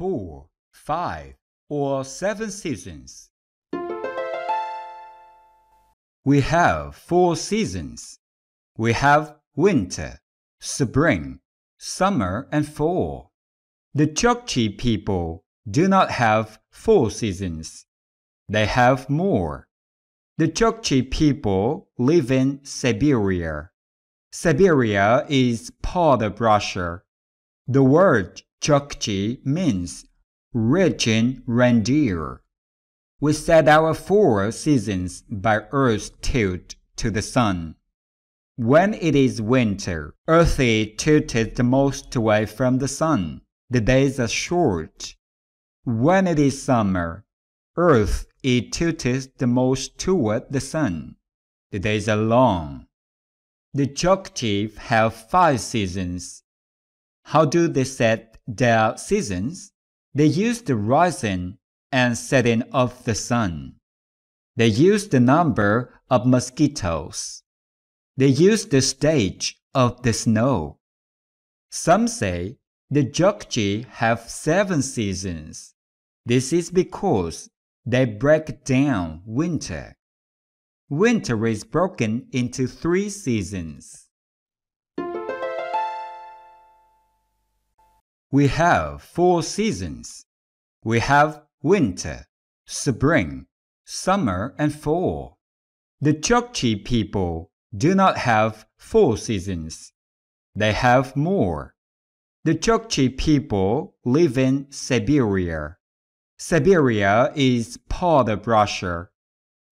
four, five, or seven seasons. We have four seasons. We have winter, spring, summer, and fall. The Chukchi people do not have four seasons. They have more. The Chukchi people live in Siberia. Siberia is part of Russia the word Chukchi means rich in reindeer. We set our four seasons by earth's tilt to the sun. When it is winter, Earth is tilted the most away from the sun. The days are short. When it is summer, earth is tilted the most toward the sun. The days are long. The Chukchi have five seasons how do they set their seasons? They use the rising and setting of the sun. They use the number of mosquitoes. They use the stage of the snow. Some say the Jokji have seven seasons. This is because they break down winter. Winter is broken into three seasons. We have four seasons. We have winter, spring, summer, and fall. The Chukchi people do not have four seasons. They have more. The Chukchi people live in Siberia. Siberia is part of Russia.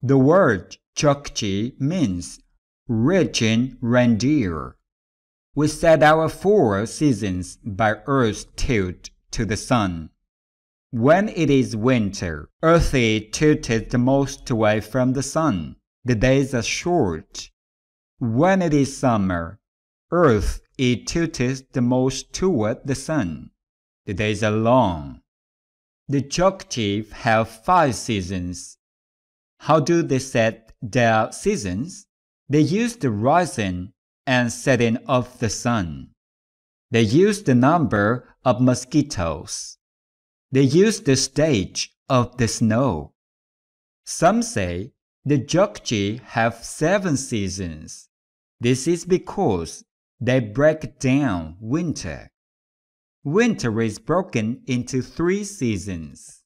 The word Chukchi means rich in reindeer we set our four seasons by Earth's tilt to the sun. When it is winter, Earth is tilted the most away from the sun. The days are short. When it is summer, Earth is tilted the most toward the sun. The days are long. The geoctive have five seasons. How do they set their seasons? They use the rising and setting of the sun. They use the number of mosquitoes. They use the stage of the snow. Some say the Jokji have seven seasons. This is because they break down winter. Winter is broken into three seasons.